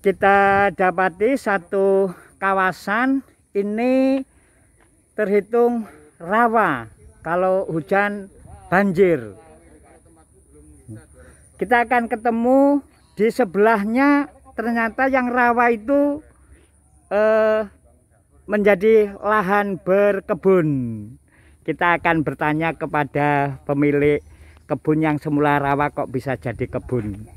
kita dapati satu kawasan ini terhitung rawa kalau hujan banjir kita akan ketemu di sebelahnya ternyata yang rawa itu eh, menjadi lahan berkebun kita akan bertanya kepada pemilik kebun yang semula rawa kok bisa jadi kebun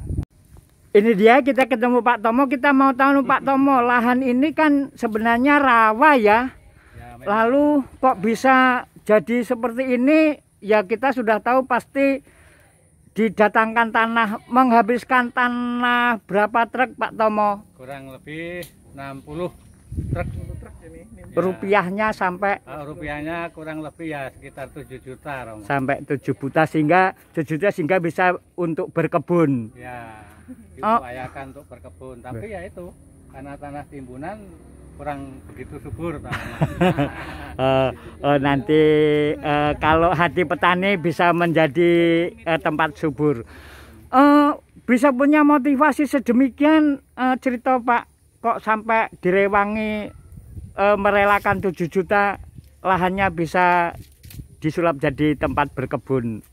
ini dia kita ketemu Pak Tomo, kita mau tahu Pak Tomo, lahan ini kan sebenarnya rawa ya. ya Lalu kok bisa jadi seperti ini? Ya kita sudah tahu pasti didatangkan tanah, menghabiskan tanah berapa truk Pak Tomo? Kurang lebih 60 truk. Ya. Rupiahnya sampai oh, rupiahnya kurang lebih ya sekitar 7 juta, Sampai 7 juta sehingga 7 juta sehingga bisa untuk berkebun. Ya diupayakan oh. untuk berkebun tapi ya itu karena tanah timbunan kurang begitu subur uh, uh, nanti uh, kalau hati petani bisa menjadi uh, tempat subur uh, bisa punya motivasi sedemikian uh, cerita Pak kok sampai direwangi uh, merelakan 7 juta lahannya bisa disulap jadi tempat berkebun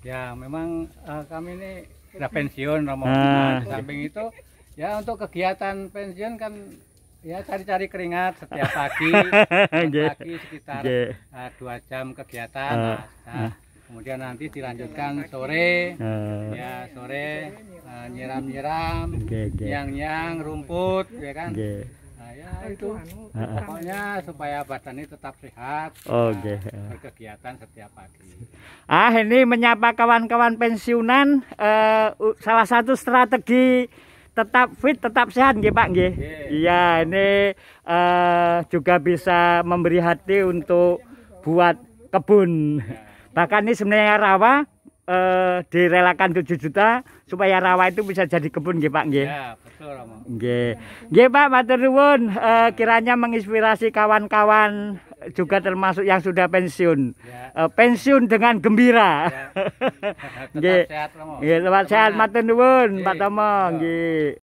ya memang uh, kami ini udah pensiun Romo ah. nah. di samping itu ya untuk kegiatan pensiun kan ya cari-cari keringat setiap pagi setiap pagi sekitar ah, dua uh, jam kegiatan uh, nah, kemudian nanti dilanjutkan sore uh. ya sore nyiram-nyiram uh, nyiram -nyiram, rumput ya kan okay. Anu, ya itu pokoknya supaya badan tetap sehat oke okay. berkegiatan setiap pagi ah ini menyapa kawan-kawan pensiunan eh, salah satu strategi tetap fit tetap sehat nggih Pak nggih iya ini eh, juga bisa memberi hati untuk buat kebun iya. bahkan ini sebenarnya rawa eh, direlakan 7 juta supaya rawa itu bisa jadi kebun nggih Pak nggih. Ya, nggih. Nggih Pak matur nuwun eh, kiranya menginspirasi kawan-kawan juga ya. termasuk yang sudah pensiun. Ya. Eh, pensiun dengan gembira. Ya. Nggih. Nggih, sehat matur nuwun Pak Tomo nggih.